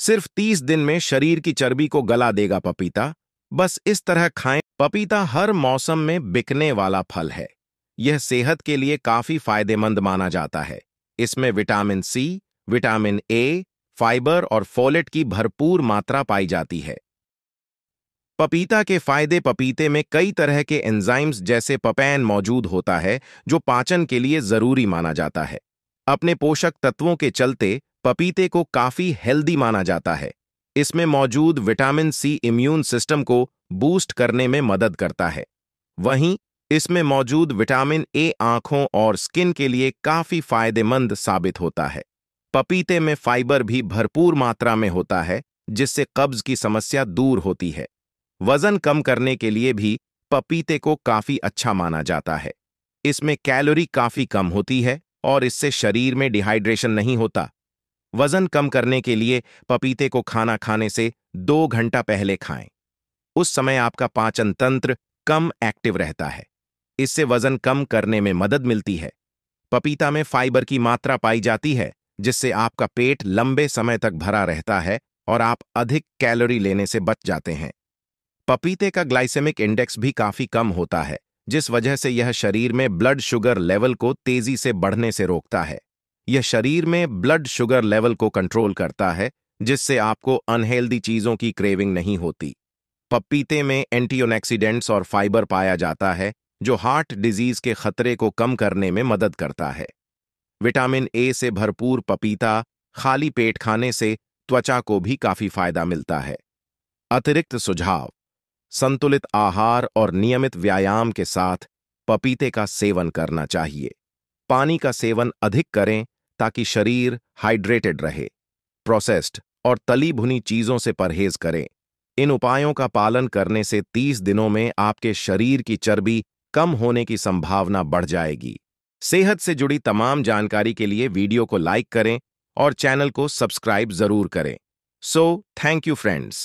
सिर्फ तीस दिन में शरीर की चर्बी को गला देगा पपीता बस इस तरह खाएं पपीता हर मौसम में बिकने वाला फल है यह सेहत के लिए काफी फायदेमंद माना जाता है इसमें vitamin C vitamin A fibre और फोलेट की भरपूर मात्रा पाई जाती है पपीता के फायदे पपीते में कई तरह के एंजाइम्स जैसे पपैन मौजूद होता है जो पाचन के लिए जरूरी माना जाता है अपने पोषक तत्वों के चलते पपीते को काफी हेल्दी माना जाता है इसमें मौजूद विटामिन सी इम्यून सिस्टम को बूस्ट करने में मदद करता है वहीं इसमें मौजूद विटामिन ए आंखों और स्किन के लिए काफी फायदेमंद साबित होता है पपीते में फाइबर भी भरपूर मात्रा में होता है जिससे कब्ज की समस्या दूर होती है वजन कम करने के लिए भी पपीते को काफी अच्छा माना जाता है इसमें कैलोरी काफी कम होती है और इससे शरीर में डिहाइड्रेशन नहीं होता वजन कम करने के लिए पपीते को खाना खाने से दो घंटा पहले खाएं उस समय आपका पाचन तंत्र कम एक्टिव रहता है इससे वजन कम करने में मदद मिलती है पपीता में फाइबर की मात्रा पाई जाती है जिससे आपका पेट लंबे समय तक भरा रहता है और आप अधिक कैलोरी लेने से बच जाते हैं पपीते का ग्लाइसेमिक इंडेक्स भी काफी कम होता है जिस वजह से यह शरीर में ब्लड शुगर लेवल को तेजी से बढ़ने से रोकता है यह शरीर में ब्लड शुगर लेवल को कंट्रोल करता है जिससे आपको अनहेल्दी चीज़ों की क्रेविंग नहीं होती पपीते में एंटीओनेक्सीडेंट्स और फाइबर पाया जाता है जो हार्ट डिजीज के खतरे को कम करने में मदद करता है विटामिन ए से भरपूर पपीता खाली पेट खाने से त्वचा को भी काफी फायदा मिलता है अतिरिक्त सुझाव संतुलित आहार और नियमित व्यायाम के साथ पपीते का सेवन करना चाहिए पानी का सेवन अधिक करें ताकि शरीर हाइड्रेटेड रहे प्रोसेस्ड और तली भुनी चीजों से परहेज करें इन उपायों का पालन करने से 30 दिनों में आपके शरीर की चर्बी कम होने की संभावना बढ़ जाएगी सेहत से जुड़ी तमाम जानकारी के लिए वीडियो को लाइक करें और चैनल को सब्सक्राइब जरूर करें सो थैंक यू फ्रेंड्स